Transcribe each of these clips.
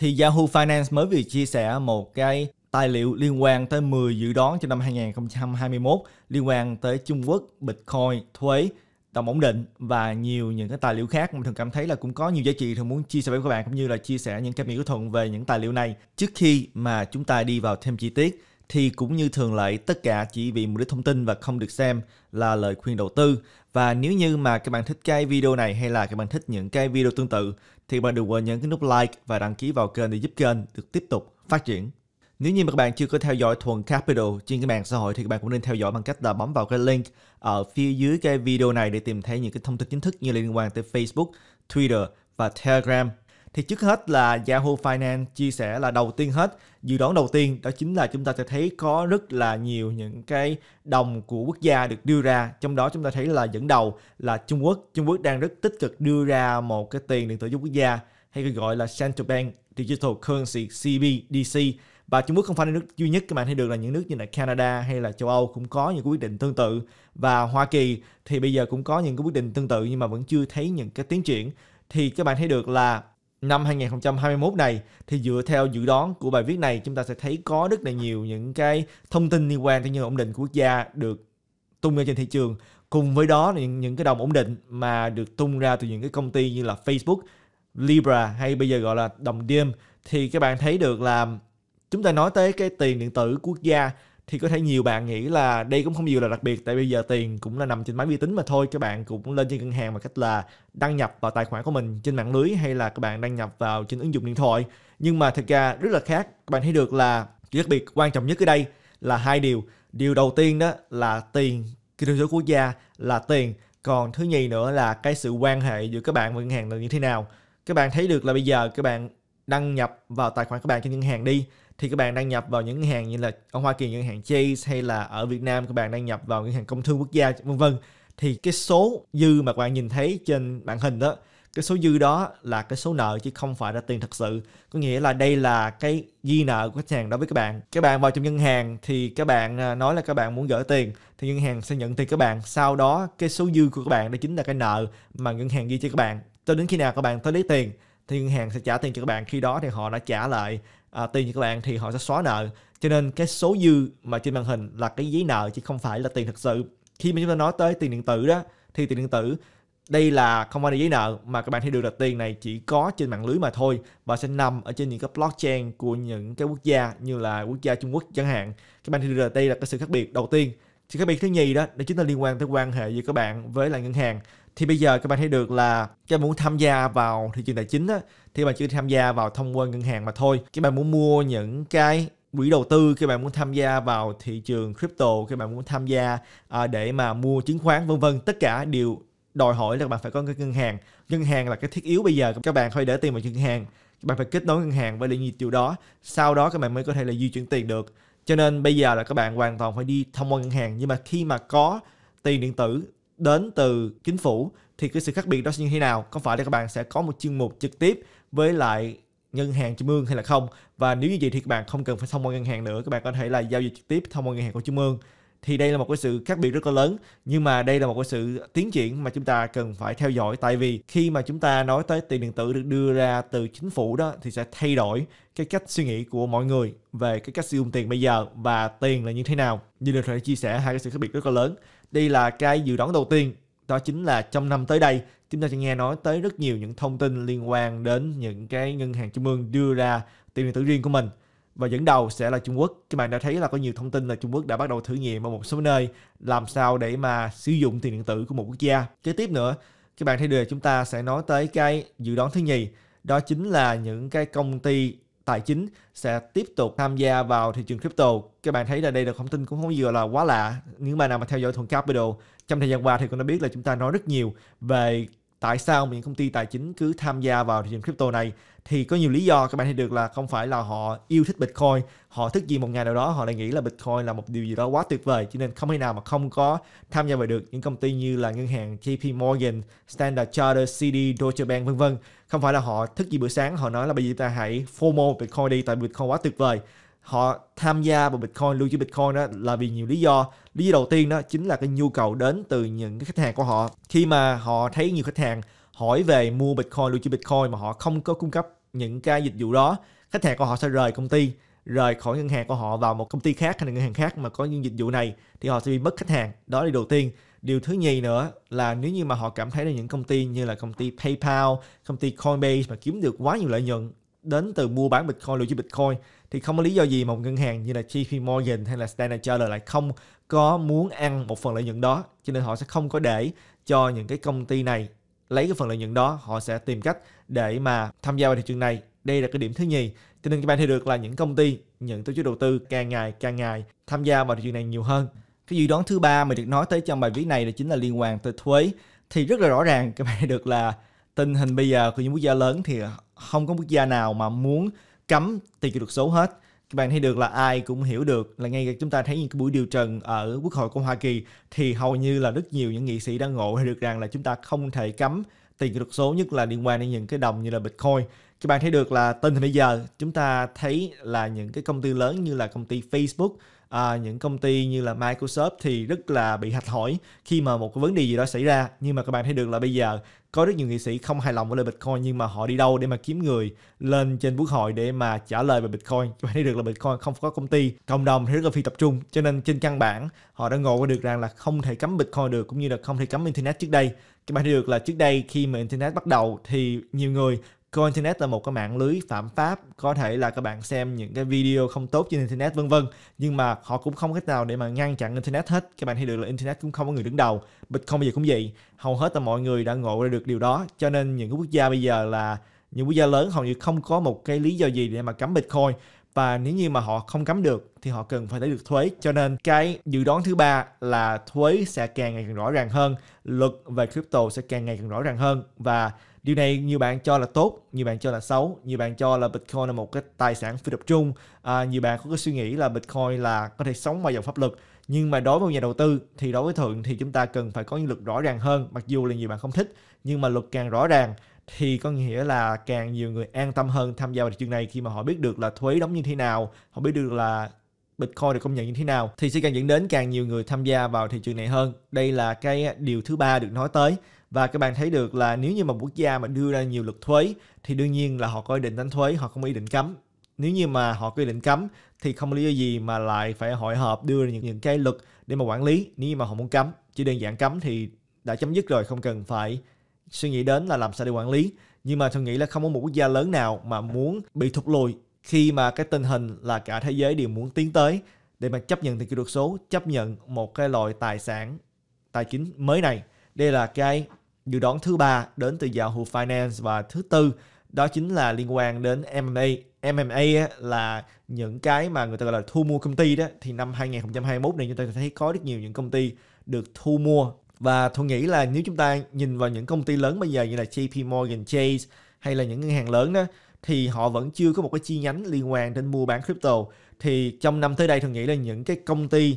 thì Yahoo Finance mới vừa chia sẻ một cái tài liệu liên quan tới 10 dự đoán cho năm 2021 liên quan tới Trung Quốc, Bitcoin, thuế, đồng ổn định và nhiều những cái tài liệu khác mà thường cảm thấy là cũng có nhiều giá trị thường muốn chia sẻ với các bạn cũng như là chia sẻ những cái mỹ của thuận về những tài liệu này trước khi mà chúng ta đi vào thêm chi tiết thì cũng như thường lệ tất cả chỉ vì mục đích thông tin và không được xem là lời khuyên đầu tư và nếu như mà các bạn thích cái video này hay là các bạn thích những cái video tương tự thì bạn đừng quên nhấn cái nút like và đăng ký vào kênh để giúp kênh được tiếp tục phát triển. Nếu như mà các bạn chưa có theo dõi Thuần Capital trên cái mạng xã hội thì các bạn cũng nên theo dõi bằng cách là bấm vào cái link ở phía dưới cái video này để tìm thấy những cái thông tin chính thức như liên quan tới Facebook, Twitter và Telegram thì trước hết là Yahoo Finance chia sẻ là đầu tiên hết dự đoán đầu tiên đó chính là chúng ta sẽ thấy có rất là nhiều những cái đồng của quốc gia được đưa ra trong đó chúng ta thấy là dẫn đầu là Trung Quốc Trung Quốc đang rất tích cực đưa ra một cái tiền điện tử giúp quốc gia hay gọi là Central Bank Digital Currency CBDC và Trung Quốc không phải là nước duy nhất các bạn thấy được là những nước như là Canada hay là châu Âu cũng có những quyết định tương tự và Hoa Kỳ thì bây giờ cũng có những cái quyết định tương tự nhưng mà vẫn chưa thấy những cái tiến triển thì các bạn thấy được là năm 2021 này thì dựa theo dự đoán của bài viết này chúng ta sẽ thấy có rất là nhiều những cái thông tin liên quan tới những ổn định của quốc gia được tung ra trên thị trường cùng với đó là những, những cái đồng ổn định mà được tung ra từ những cái công ty như là Facebook, Libra hay bây giờ gọi là đồng Diem thì các bạn thấy được là chúng ta nói tới cái tiền điện tử quốc gia thì có thể nhiều bạn nghĩ là đây cũng không nhiều là đặc biệt tại bây giờ tiền cũng là nằm trên máy vi tính mà thôi các bạn cũng lên trên ngân hàng bằng cách là đăng nhập vào tài khoản của mình trên mạng lưới hay là các bạn đăng nhập vào trên ứng dụng điện thoại nhưng mà thực ra rất là khác các bạn thấy được là đặc biệt quan trọng nhất ở đây là hai điều điều đầu tiên đó là tiền kinh số quốc gia là tiền còn thứ nhì nữa là cái sự quan hệ giữa các bạn và ngân hàng là như thế nào các bạn thấy được là bây giờ các bạn đăng nhập vào tài khoản các bạn trên ngân hàng đi thì các bạn đang nhập vào những ngân hàng như là ở Hoa Kỳ ngân hàng Chase hay là ở Việt Nam các bạn đang nhập vào ngân hàng Công thương Quốc gia vân vân thì cái số dư mà các bạn nhìn thấy trên màn hình đó cái số dư đó là cái số nợ chứ không phải là tiền thật sự có nghĩa là đây là cái ghi nợ của khách hàng đối với các bạn các bạn vào trong ngân hàng thì các bạn à, nói là các bạn muốn gửi tiền thì ngân hàng sẽ nhận tiền các bạn sau đó cái số dư của các bạn đó chính là cái nợ mà ngân hàng ghi cho các bạn cho đến khi nào các bạn tới lấy tiền thì ngân hàng sẽ trả tiền cho các bạn khi đó thì họ đã trả lại à, tiền cho các bạn thì họ sẽ xóa nợ cho nên cái số dư mà trên màn hình là cái giấy nợ chứ không phải là tiền thực sự khi mà chúng ta nói tới tiền điện tử đó thì tiền điện tử đây là không phải là giấy nợ mà các bạn thấy được là tiền này chỉ có trên mạng lưới mà thôi và sẽ nằm ở trên những cái blockchain của những cái quốc gia như là quốc gia Trung Quốc chẳng hạn các bạn thấy được là đây là cái sự khác biệt đầu tiên thì khác biệt thứ nhì đó đó chúng ta liên quan tới quan hệ giữa các bạn với là ngân hàng thì bây giờ các bạn thấy được là các bạn muốn tham gia vào thị trường tài chính á, thì bạn chưa tham gia vào thông qua ngân hàng mà thôi các bạn muốn mua những cái quỹ đầu tư các bạn muốn tham gia vào thị trường crypto các bạn muốn tham gia à, để mà mua chứng khoán vân vân tất cả đều đòi hỏi là các bạn phải có cái ngân hàng ngân hàng là cái thiết yếu bây giờ các bạn phải để tiền vào ngân hàng các bạn phải kết nối ngân hàng với những điều đó sau đó các bạn mới có thể là di chuyển tiền được cho nên bây giờ là các bạn hoàn toàn phải đi thông qua ngân hàng nhưng mà khi mà có tiền điện tử đến từ chính phủ thì cái sự khác biệt đó sẽ như thế nào có phải là các bạn sẽ có một chuyên mục trực tiếp với lại ngân hàng trung ương hay là không và nếu như vậy thì các bạn không cần phải thông qua ngân hàng nữa các bạn có thể là giao dịch trực tiếp thông qua ngân hàng của trung ương thì đây là một cái sự khác biệt rất là lớn nhưng mà đây là một cái sự tiến triển mà chúng ta cần phải theo dõi tại vì khi mà chúng ta nói tới tiền điện tử được đưa ra từ chính phủ đó thì sẽ thay đổi cái cách suy nghĩ của mọi người về cái cách sử dụng tiền bây giờ và tiền là như thế nào như được thể chia sẻ hai cái sự khác biệt rất là lớn đây là cái dự đoán đầu tiên, đó chính là trong năm tới đây, chúng ta sẽ nghe nói tới rất nhiều những thông tin liên quan đến những cái ngân hàng trung ương đưa ra tiền điện tử riêng của mình và dẫn đầu sẽ là Trung Quốc. Các bạn đã thấy là có nhiều thông tin là Trung Quốc đã bắt đầu thử nghiệm ở một số nơi làm sao để mà sử dụng tiền điện tử của một quốc gia. Kế tiếp nữa, các bạn thấy được chúng ta sẽ nói tới cái dự đoán thứ nhì, đó chính là những cái công ty tài chính sẽ tiếp tục tham gia vào thị trường crypto. Các bạn thấy là đây là thông tin cũng không vừa là quá lạ. Những bạn nào mà theo dõi thuần capital trong thời gian qua thì cũng đã biết là chúng ta nói rất nhiều về tại sao những công ty tài chính cứ tham gia vào thị trường crypto này thì có nhiều lý do các bạn thấy được là không phải là họ yêu thích Bitcoin, họ thức gì một ngày nào đó họ lại nghĩ là Bitcoin là một điều gì đó quá tuyệt vời cho nên không thể nào mà không có tham gia vào được những công ty như là ngân hàng JP Morgan, Standard Chartered, CD, Deutsche Bank vân vân. Không phải là họ thức gì buổi sáng họ nói là bây giờ ta hãy FOMO Bitcoin đi tại Bitcoin quá tuyệt vời họ tham gia vào Bitcoin, lưu trữ Bitcoin đó là vì nhiều lý do. Lý do đầu tiên đó chính là cái nhu cầu đến từ những cái khách hàng của họ. Khi mà họ thấy nhiều khách hàng hỏi về mua Bitcoin, lưu trữ Bitcoin mà họ không có cung cấp những cái dịch vụ đó, khách hàng của họ sẽ rời công ty, rời khỏi ngân hàng của họ vào một công ty khác hay là ngân hàng khác mà có những dịch vụ này thì họ sẽ bị mất khách hàng. Đó là điều đầu tiên. Điều thứ nhì nữa là nếu như mà họ cảm thấy là những công ty như là công ty PayPal, công ty Coinbase mà kiếm được quá nhiều lợi nhuận đến từ mua bán Bitcoin, lưu trữ Bitcoin thì không có lý do gì mà một ngân hàng như là JP Morgan hay là Standard Chartered lại không có muốn ăn một phần lợi nhuận đó cho nên họ sẽ không có để cho những cái công ty này lấy cái phần lợi nhuận đó họ sẽ tìm cách để mà tham gia vào thị trường này đây là cái điểm thứ nhì cho nên các bạn thấy được là những công ty những tổ chức đầu tư càng ngày càng ngày tham gia vào thị trường này nhiều hơn cái dự đoán thứ ba mà được nói tới trong bài viết này là chính là liên quan tới thuế thì rất là rõ ràng các bạn thấy được là tình hình bây giờ của những quốc gia lớn thì không có quốc gia nào mà muốn cấm tiền kỹ thuật số hết các bạn thấy được là ai cũng hiểu được là ngay chúng ta thấy những cái buổi điều trần ở quốc hội của Hoa Kỳ thì hầu như là rất nhiều những nghị sĩ đang ngộ hay được rằng là chúng ta không thể cấm tiền kỹ thuật số nhất là liên quan đến những cái đồng như là Bitcoin các bạn thấy được là tình hình bây giờ chúng ta thấy là những cái công ty lớn như là công ty Facebook à, những công ty như là Microsoft thì rất là bị hạch hỏi khi mà một cái vấn đề gì đó xảy ra nhưng mà các bạn thấy được là bây giờ có rất nhiều nghị sĩ không hài lòng với lời Bitcoin nhưng mà họ đi đâu để mà kiếm người lên trên quốc hội để mà trả lời về Bitcoin các bạn thấy được là Bitcoin không có công ty cộng đồng thì rất là phi tập trung cho nên trên căn bản họ đã ngộ được rằng là không thể cấm Bitcoin được cũng như là không thể cấm Internet trước đây các bạn thấy được là trước đây khi mà Internet bắt đầu thì nhiều người coi internet là một cái mạng lưới phạm pháp có thể là các bạn xem những cái video không tốt trên internet vân vân nhưng mà họ cũng không cách nào để mà ngăn chặn internet hết các bạn thấy được là internet cũng không có người đứng đầu bitcoin bây giờ cũng vậy hầu hết là mọi người đã ngộ ra được điều đó cho nên những cái quốc gia bây giờ là những quốc gia lớn hầu như không có một cái lý do gì để mà cấm bitcoin và nếu như mà họ không cấm được thì họ cần phải để được thuế cho nên cái dự đoán thứ ba là thuế sẽ càng ngày càng rõ ràng hơn luật về crypto sẽ càng ngày càng rõ ràng hơn và điều này nhiều bạn cho là tốt nhiều bạn cho là xấu nhiều bạn cho là bitcoin là một cái tài sản phi tập trung à, nhiều bạn có cái suy nghĩ là bitcoin là có thể sống ngoài dòng pháp luật nhưng mà đối với một nhà đầu tư thì đối với thượng thì chúng ta cần phải có những luật rõ ràng hơn mặc dù là nhiều bạn không thích nhưng mà luật càng rõ ràng thì có nghĩa là càng nhiều người an tâm hơn tham gia vào thị trường này khi mà họ biết được là thuế đóng như thế nào, họ biết được là Bitcoin được công nhận như thế nào thì sẽ càng dẫn đến càng nhiều người tham gia vào thị trường này hơn. Đây là cái điều thứ ba được nói tới và các bạn thấy được là nếu như mà quốc gia mà đưa ra nhiều luật thuế thì đương nhiên là họ có ý định đánh thuế, họ không có ý định cấm. Nếu như mà họ có ý định cấm thì không lý do gì mà lại phải hội họp đưa ra những, những cái luật để mà quản lý nếu như mà họ muốn cấm. Chỉ đơn giản cấm thì đã chấm dứt rồi không cần phải suy nghĩ đến là làm sao để quản lý nhưng mà tôi nghĩ là không có một quốc gia lớn nào mà muốn bị thụt lùi khi mà cái tình hình là cả thế giới đều muốn tiến tới để mà chấp nhận tiền kỹ thuật số chấp nhận một cái loại tài sản tài chính mới này đây là cái dự đoán thứ ba đến từ Yahoo Finance và thứ tư đó chính là liên quan đến mma mma là những cái mà người ta gọi là thu mua công ty đó thì năm 2021 này chúng ta thấy có rất nhiều những công ty được thu mua và tôi nghĩ là nếu chúng ta nhìn vào những công ty lớn bây giờ như là JP Morgan Chase hay là những ngân hàng lớn đó thì họ vẫn chưa có một cái chi nhánh liên quan đến mua bán crypto. Thì trong năm tới đây tôi nghĩ là những cái công ty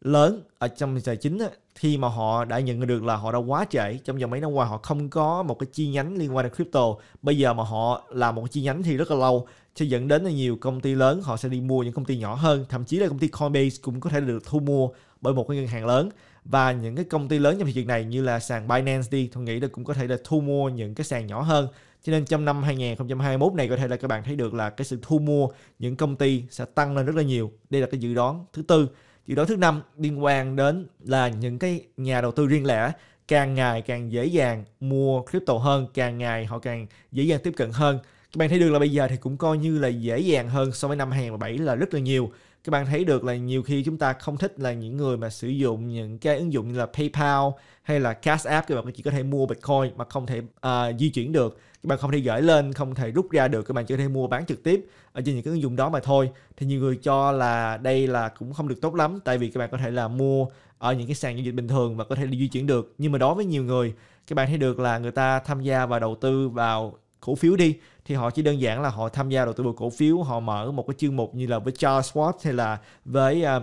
lớn ở trong tài chính á, khi mà họ đã nhận được là họ đã quá trễ trong vòng mấy năm qua họ không có một cái chi nhánh liên quan đến crypto bây giờ mà họ làm một chi nhánh thì rất là lâu sẽ dẫn đến là nhiều công ty lớn họ sẽ đi mua những công ty nhỏ hơn thậm chí là công ty Coinbase cũng có thể được thu mua bởi một cái ngân hàng lớn và những cái công ty lớn trong thị trường này như là sàn Binance đi tôi nghĩ là cũng có thể là thu mua những cái sàn nhỏ hơn cho nên trong năm 2021 này có thể là các bạn thấy được là cái sự thu mua những công ty sẽ tăng lên rất là nhiều đây là cái dự đoán thứ tư dự đoán thứ năm liên quan đến là những cái nhà đầu tư riêng lẻ càng ngày càng dễ dàng mua crypto hơn càng ngày họ càng dễ dàng tiếp cận hơn các bạn thấy được là bây giờ thì cũng coi như là dễ dàng hơn so với năm 2007 là rất là nhiều các bạn thấy được là nhiều khi chúng ta không thích là những người mà sử dụng những cái ứng dụng như là PayPal hay là Cash App các bạn chỉ có thể mua Bitcoin mà không thể uh, di chuyển được các bạn không thể gửi lên không thể rút ra được các bạn chỉ có thể mua bán trực tiếp ở trên những cái ứng dụng đó mà thôi thì nhiều người cho là đây là cũng không được tốt lắm tại vì các bạn có thể là mua ở những cái sàn giao dịch bình thường và có thể di chuyển được nhưng mà đối với nhiều người các bạn thấy được là người ta tham gia và đầu tư vào cổ phiếu đi thì họ chỉ đơn giản là họ tham gia đầu tư vào cổ phiếu họ mở một cái chương mục như là với Charles Schwab hay là với uh,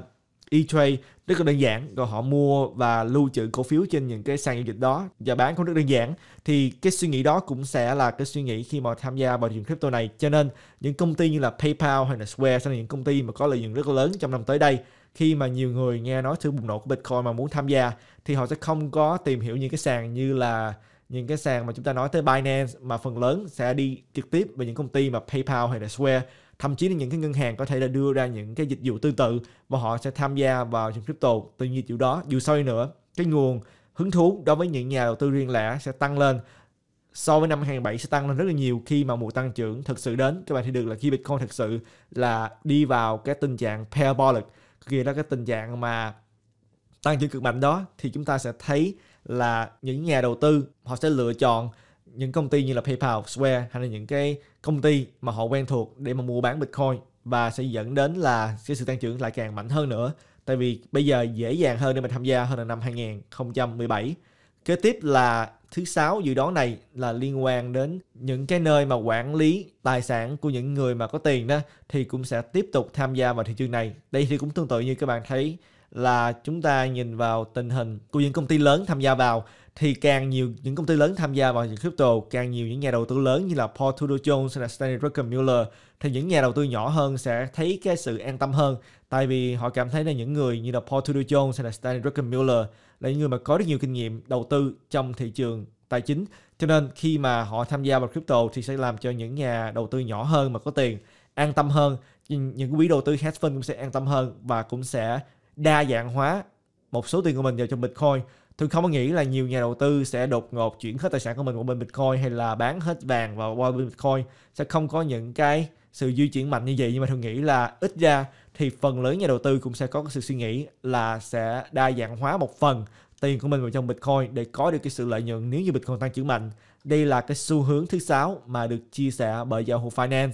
E-Trade rất là đơn giản rồi họ mua và lưu trữ cổ phiếu trên những cái sàn giao dịch đó và bán cũng rất đơn giản thì cái suy nghĩ đó cũng sẽ là cái suy nghĩ khi mà tham gia vào thị trường crypto này cho nên những công ty như là PayPal hay là Square sẽ là những công ty mà có lợi nhuận rất là lớn trong năm tới đây khi mà nhiều người nghe nói sự bùng nổ của Bitcoin mà muốn tham gia thì họ sẽ không có tìm hiểu những cái sàn như là những cái sàn mà chúng ta nói tới Binance mà phần lớn sẽ đi trực tiếp với những công ty mà PayPal hay là Square thậm chí là những cái ngân hàng có thể là đưa ra những cái dịch vụ tương tự và họ sẽ tham gia vào những crypto từ như kiểu đó dù sau nữa cái nguồn hứng thú đối với những nhà đầu tư riêng lẻ sẽ tăng lên so với năm 2007 sẽ tăng lên rất là nhiều khi mà mùa tăng trưởng thực sự đến các bạn thấy được là khi Bitcoin thực sự là đi vào cái tình trạng parabolic kia đó cái tình trạng mà tăng trưởng cực mạnh đó thì chúng ta sẽ thấy là những nhà đầu tư họ sẽ lựa chọn những công ty như là PayPal, Square hay là những cái công ty mà họ quen thuộc để mà mua bán Bitcoin và sẽ dẫn đến là cái sự tăng trưởng lại càng mạnh hơn nữa. Tại vì bây giờ dễ dàng hơn để mà tham gia hơn là năm 2017. Kế tiếp là thứ sáu dự đoán này là liên quan đến những cái nơi mà quản lý tài sản của những người mà có tiền đó thì cũng sẽ tiếp tục tham gia vào thị trường này. Đây thì cũng tương tự như các bạn thấy là chúng ta nhìn vào tình hình của những công ty lớn tham gia vào thì càng nhiều những công ty lớn tham gia vào những crypto, càng nhiều những nhà đầu tư lớn như là Paul Tudor Jones hay là Stanley Druckenmiller thì những nhà đầu tư nhỏ hơn sẽ thấy cái sự an tâm hơn tại vì họ cảm thấy là những người như là Paul Tudor Jones hay là Stanley Druckenmiller là những người mà có rất nhiều kinh nghiệm đầu tư trong thị trường tài chính cho nên khi mà họ tham gia vào crypto thì sẽ làm cho những nhà đầu tư nhỏ hơn mà có tiền an tâm hơn những quỹ đầu tư hedge fund cũng sẽ an tâm hơn và cũng sẽ đa dạng hóa một số tiền của mình vào trong Bitcoin. Tôi không có nghĩ là nhiều nhà đầu tư sẽ đột ngột chuyển hết tài sản của mình qua bên Bitcoin hay là bán hết vàng vào qua bên Bitcoin sẽ không có những cái sự di chuyển mạnh như vậy nhưng mà tôi nghĩ là ít ra thì phần lớn nhà đầu tư cũng sẽ có cái sự suy nghĩ là sẽ đa dạng hóa một phần tiền của mình vào trong Bitcoin để có được cái sự lợi nhuận nếu như Bitcoin tăng trưởng mạnh. Đây là cái xu hướng thứ sáu mà được chia sẻ bởi Yahoo Finance.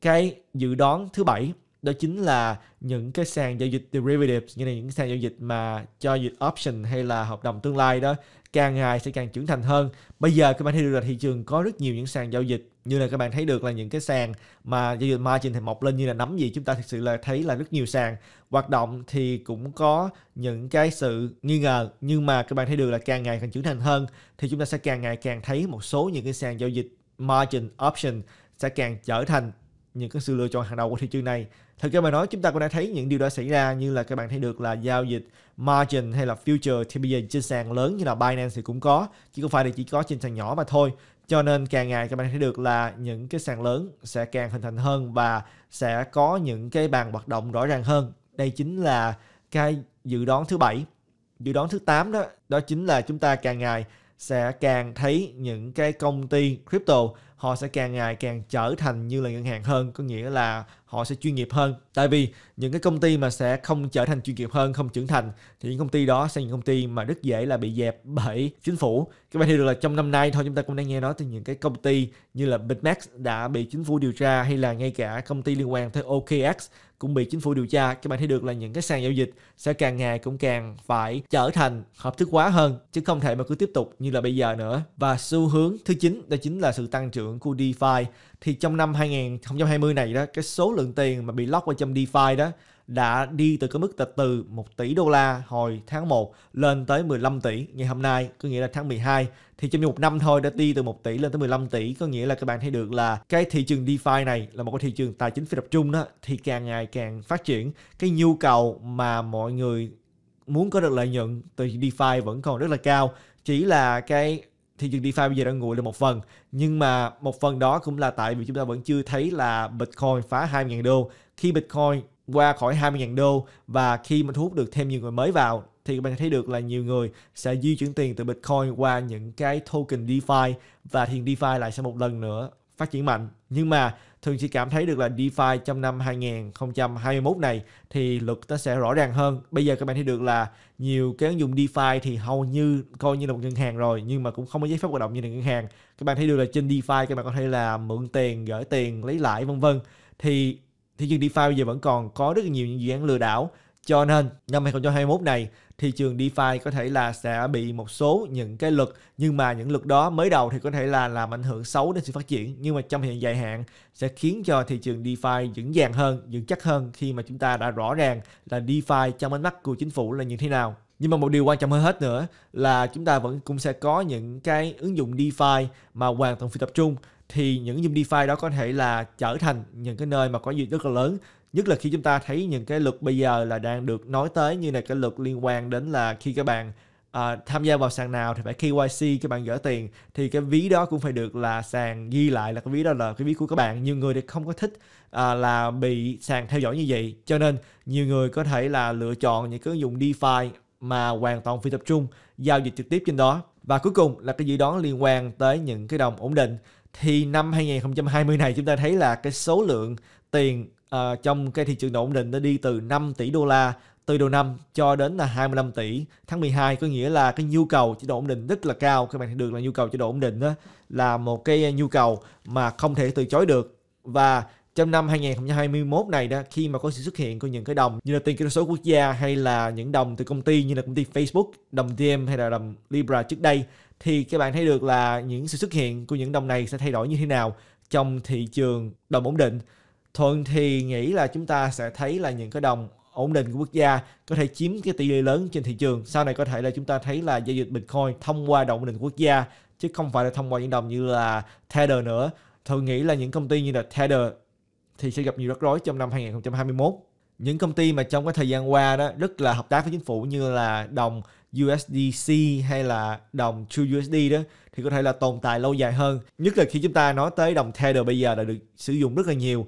Cái dự đoán thứ bảy đó chính là những cái sàn giao dịch derivatives như là những sàn giao dịch mà cho dịch option hay là hợp đồng tương lai đó càng ngày sẽ càng trưởng thành hơn bây giờ các bạn thấy được là thị trường có rất nhiều những sàn giao dịch như là các bạn thấy được là những cái sàn mà giao dịch margin thì mọc lên như là nắm gì chúng ta thực sự là thấy là rất nhiều sàn hoạt động thì cũng có những cái sự nghi ngờ nhưng mà các bạn thấy được là càng ngày càng trưởng thành hơn thì chúng ta sẽ càng ngày càng thấy một số những cái sàn giao dịch margin option sẽ càng trở thành những cái sự lựa chọn hàng đầu của thị trường này. Thực ra mà nói chúng ta cũng đã thấy những điều đã xảy ra như là các bạn thấy được là giao dịch margin hay là future thì bây giờ trên sàn lớn như là Binance thì cũng có, chứ không phải là chỉ có trên sàn nhỏ mà thôi. Cho nên càng ngày các bạn thấy được là những cái sàn lớn sẽ càng hình thành hơn và sẽ có những cái bàn hoạt động rõ ràng hơn. Đây chính là cái dự đoán thứ bảy. Dự đoán thứ 8 đó, đó chính là chúng ta càng ngày sẽ càng thấy những cái công ty crypto họ sẽ càng ngày càng trở thành như là ngân hàng hơn có nghĩa là họ sẽ chuyên nghiệp hơn tại vì những cái công ty mà sẽ không trở thành chuyên nghiệp hơn không trưởng thành thì những công ty đó sẽ những công ty mà rất dễ là bị dẹp bởi chính phủ các bạn hiểu được là trong năm nay thôi chúng ta cũng đang nghe nói từ những cái công ty như là Bitmax đã bị chính phủ điều tra hay là ngay cả công ty liên quan tới OKX cũng bị chính phủ điều tra các bạn thấy được là những cái sàn giao dịch sẽ càng ngày cũng càng phải trở thành hợp thức hóa hơn chứ không thể mà cứ tiếp tục như là bây giờ nữa và xu hướng thứ chín đó chính là sự tăng trưởng của DeFi thì trong năm 2020 này đó cái số lượng tiền mà bị lock ở trong DeFi đó đã đi từ cái mức từ từ 1 tỷ đô la hồi tháng 1 lên tới 15 tỷ ngày hôm nay, có nghĩa là tháng 12. Thì trong một năm thôi đã đi từ 1 tỷ lên tới 15 tỷ, có nghĩa là các bạn thấy được là cái thị trường DeFi này là một cái thị trường tài chính phi tập trung đó thì càng ngày càng phát triển. Cái nhu cầu mà mọi người muốn có được lợi nhuận từ DeFi vẫn còn rất là cao. Chỉ là cái thị trường DeFi bây giờ đang nguội được một phần nhưng mà một phần đó cũng là tại vì chúng ta vẫn chưa thấy là Bitcoin phá 20.000 đô khi Bitcoin qua khỏi 20.000 đô và khi mà thu hút được thêm nhiều người mới vào thì các bạn thấy được là nhiều người sẽ di chuyển tiền từ Bitcoin qua những cái token DeFi và thì DeFi lại sẽ một lần nữa phát triển mạnh nhưng mà Thường chỉ cảm thấy được là DeFi trong năm 2021 này thì luật nó sẽ rõ ràng hơn. Bây giờ các bạn thấy được là nhiều cái ứng dụng DeFi thì hầu như coi như là một ngân hàng rồi nhưng mà cũng không có giấy phép hoạt động như là ngân hàng. Các bạn thấy được là trên DeFi các bạn có thể là mượn tiền, gửi tiền, lấy lãi vân vân. Thì thị trường DeFi bây giờ vẫn còn có rất là nhiều những dự án lừa đảo cho nên năm 2021 này, thị trường DeFi có thể là sẽ bị một số những cái lực nhưng mà những lực đó mới đầu thì có thể là làm ảnh hưởng xấu đến sự phát triển nhưng mà trong hiện dài hạn sẽ khiến cho thị trường DeFi vững vàng hơn, vững chắc hơn khi mà chúng ta đã rõ ràng là DeFi trong ánh mắt của chính phủ là như thế nào. Nhưng mà một điều quan trọng hơn hết nữa là chúng ta vẫn cũng sẽ có những cái ứng dụng DeFi mà hoàn toàn phi tập trung thì những ứng dụng DeFi đó có thể là trở thành những cái nơi mà có gì rất là lớn nhất là khi chúng ta thấy những cái luật bây giờ là đang được nói tới như là cái luật liên quan đến là khi các bạn à, tham gia vào sàn nào thì phải KYC các bạn gỡ tiền thì cái ví đó cũng phải được là sàn ghi lại là cái ví đó là cái ví của các bạn nhiều người thì không có thích à, là bị sàn theo dõi như vậy cho nên nhiều người có thể là lựa chọn những cái ứng dụng DeFi mà hoàn toàn phi tập trung giao dịch trực tiếp trên đó và cuối cùng là cái dự đoán liên quan tới những cái đồng ổn định thì năm 2020 này chúng ta thấy là cái số lượng tiền à, trong cái thị trường độ ổn định nó đi từ 5 tỷ đô la từ đầu năm cho đến là 25 tỷ tháng 12 có nghĩa là cái nhu cầu chế độ ổn định rất là cao các bạn thấy được là nhu cầu chế độ ổn định đó là một cái nhu cầu mà không thể từ chối được và trong năm 2021 này đó khi mà có sự xuất hiện của những cái đồng như là tiền kỹ thuật số quốc gia hay là những đồng từ công ty như là công ty Facebook, đồng DM hay là đồng Libra trước đây thì các bạn thấy được là những sự xuất hiện của những đồng này sẽ thay đổi như thế nào trong thị trường đồng ổn định Thuận thì nghĩ là chúng ta sẽ thấy là những cái đồng ổn định của quốc gia có thể chiếm cái tỷ lệ lớn trên thị trường. Sau này có thể là chúng ta thấy là giao dịch Bitcoin thông qua đồng ổn định quốc gia chứ không phải là thông qua những đồng như là Tether nữa. Thuận nghĩ là những công ty như là Tether thì sẽ gặp nhiều rắc rối trong năm 2021. Những công ty mà trong cái thời gian qua đó rất là hợp tác với chính phủ như là đồng USDC hay là đồng TrueUSD đó thì có thể là tồn tại lâu dài hơn. Nhất là khi chúng ta nói tới đồng Tether bây giờ đã được sử dụng rất là nhiều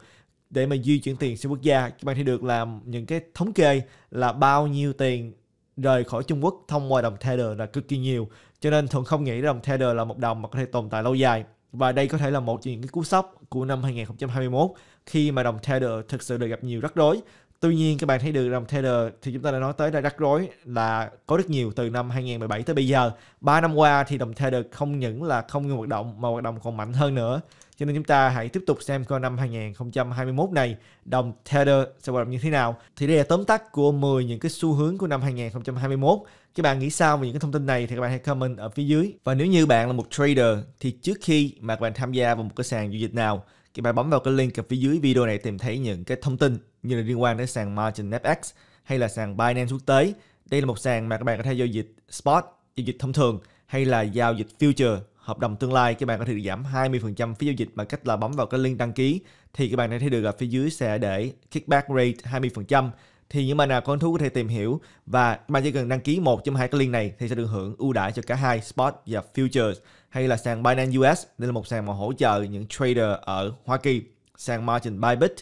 để mà di chuyển tiền xuyên quốc gia các bạn thấy được là những cái thống kê là bao nhiêu tiền rời khỏi Trung Quốc thông qua đồng Tether là cực kỳ nhiều cho nên thường không nghĩ đồng Tether là một đồng mà có thể tồn tại lâu dài và đây có thể là một trong những cái cú sốc của năm 2021 khi mà đồng Tether thực sự được gặp nhiều rắc rối Tuy nhiên các bạn thấy được đồng Tether thì chúng ta đã nói tới đã rắc rối là có rất nhiều từ năm 2017 tới bây giờ. 3 năm qua thì đồng Tether không những là không ngừng hoạt động mà hoạt động còn mạnh hơn nữa. Cho nên chúng ta hãy tiếp tục xem coi năm 2021 này đồng Tether sẽ hoạt động như thế nào. Thì đây là tóm tắt của 10 những cái xu hướng của năm 2021. Các bạn nghĩ sao về những cái thông tin này thì các bạn hãy comment ở phía dưới. Và nếu như bạn là một trader thì trước khi mà các bạn tham gia vào một cái sàn giao dịch nào các bạn bấm vào cái link ở phía dưới video này tìm thấy những cái thông tin như là liên quan đến sàn Margin FX hay là sàn Binance quốc tế. Đây là một sàn mà các bạn có thể giao dịch spot, giao dịch thông thường hay là giao dịch future hợp đồng tương lai các bạn có thể được giảm 20% phí giao dịch bằng cách là bấm vào cái link đăng ký thì các bạn thấy được ở phía dưới sẽ để kickback rate 20% thì những bạn nào có hứng thú có thể tìm hiểu và bạn chỉ cần đăng ký một trong hai cái link này thì sẽ được hưởng ưu đãi cho cả hai spot và futures hay là sàn Binance US đây là một sàn mà hỗ trợ những trader ở Hoa Kỳ sàn margin Bybit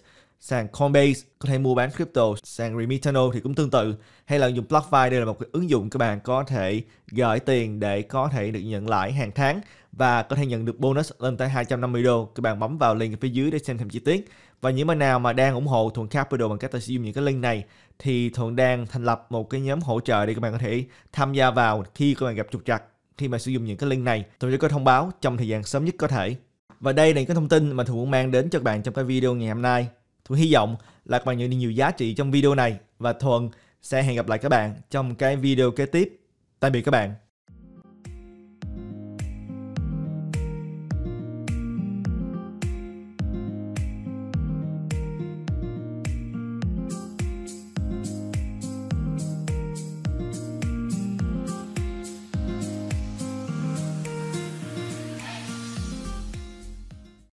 sàn Coinbase có thể mua bán crypto, sàn Remitano thì cũng tương tự hay là dùng BlockFi đây là một cái ứng dụng các bạn có thể gửi tiền để có thể được nhận lãi hàng tháng và có thể nhận được bonus lên tới 250 đô. Các bạn bấm vào link ở phía dưới để xem thêm chi tiết. Và những bạn nào mà đang ủng hộ Thuận Capital bằng cách sử dụng những cái link này thì Thuận đang thành lập một cái nhóm hỗ trợ để các bạn có thể tham gia vào khi các bạn gặp trục trặc khi mà sử dụng những cái link này. Thuận sẽ có thông báo trong thời gian sớm nhất có thể. Và đây là những cái thông tin mà Thuận muốn mang đến cho các bạn trong cái video ngày hôm nay. Thuận hy vọng là các bạn nhận được nhiều giá trị trong video này và Thuận sẽ hẹn gặp lại các bạn trong cái video kế tiếp. Tạm biệt các bạn.